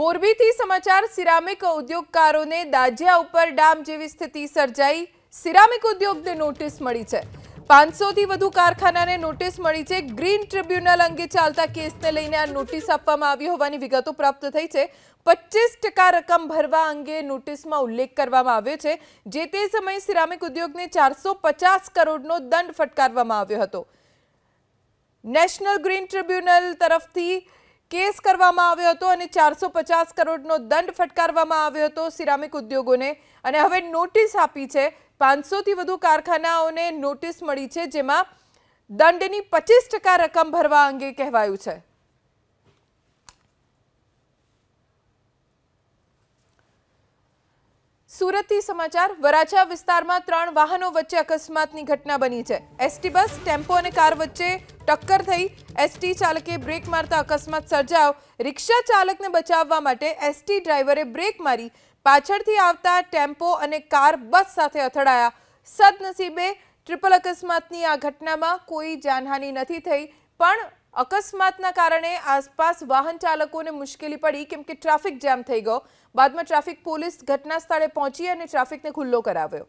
મોરબીથી સમાચાર સિરામિક ઉદ્યોગકારોને દાજિયા ઉપર ડામ જેવી સ્થિતિ સર્જાઈ સિરામિક ઉદ્યોગને નોટિસ મળી છે પાંચસોથી વધુ કારખાનાને નોટિસ મળી છે ગ્રીન ટ્રિબ્યુનલ અંગે ચાલતા કેસને લઈને આ નોટિસ આપવામાં આવી હોવાની વિગતો પ્રાપ્ત થઈ છે પચીસ ટકા રકમ ભરવા અંગે નોટિસમાં ઉલ્લેખ કરવામાં આવ્યો છે જે તે સમયે સિરામિક ઉદ્યોગને ચારસો કરોડનો દંડ ફટકારવામાં આવ્યો હતો નેશનલ ગ્રીન ટ્રિબ્યુનલ તરફથી કેસ કરવામાં આવ્યો હતો અને ચારસો પચાસ કરોડનો દંડ ફટકારવામાં આવ્યો હતો સિરામિક ઉદ્યોગોને અને હવે નોટિસ આપી છે પાંચસોથી વધુ કારખાનાઓને નોટિસ મળી છે જેમાં દંડની પચીસ ટકા રકમ ભરવા અંગે કહેવાયું છે સુરતથી સમાચાર વરાછા વિસ્તારમાં ત્રણ વાહનો વચ્ચે અકસ્માતની ઘટના બની છે એસટી બસ ટેમ્પો અને કાર વચ્ચે ટક્કર થઈ એસટી ચાલકે બ્રેક મારતા અકસ્માત સર્જાયો રિક્ષા ચાલકને બચાવવા માટે એસટી ડ્રાઈવરે બ્રેક મારી પાછળથી આવતા ટેમ્પો અને કાર બસ સાથે અથડાયા સદનસીબે ટ્રિપલ અકસ્માતની આ ઘટનામાં કોઈ જાનહાનિ નથી થઈ પણ અકસ્માતના કારણે આસપાસ વાહન ચાલકોને મુશ્કેલી પડી કેમ કે ટ્રાફિક જામ થઈ ગયો બાદમાં ટ્રાફિક પોલીસ ઘટના સ્થળે પહોંચી અને ટ્રાફિકને ખુલ્લો કરાવ્યો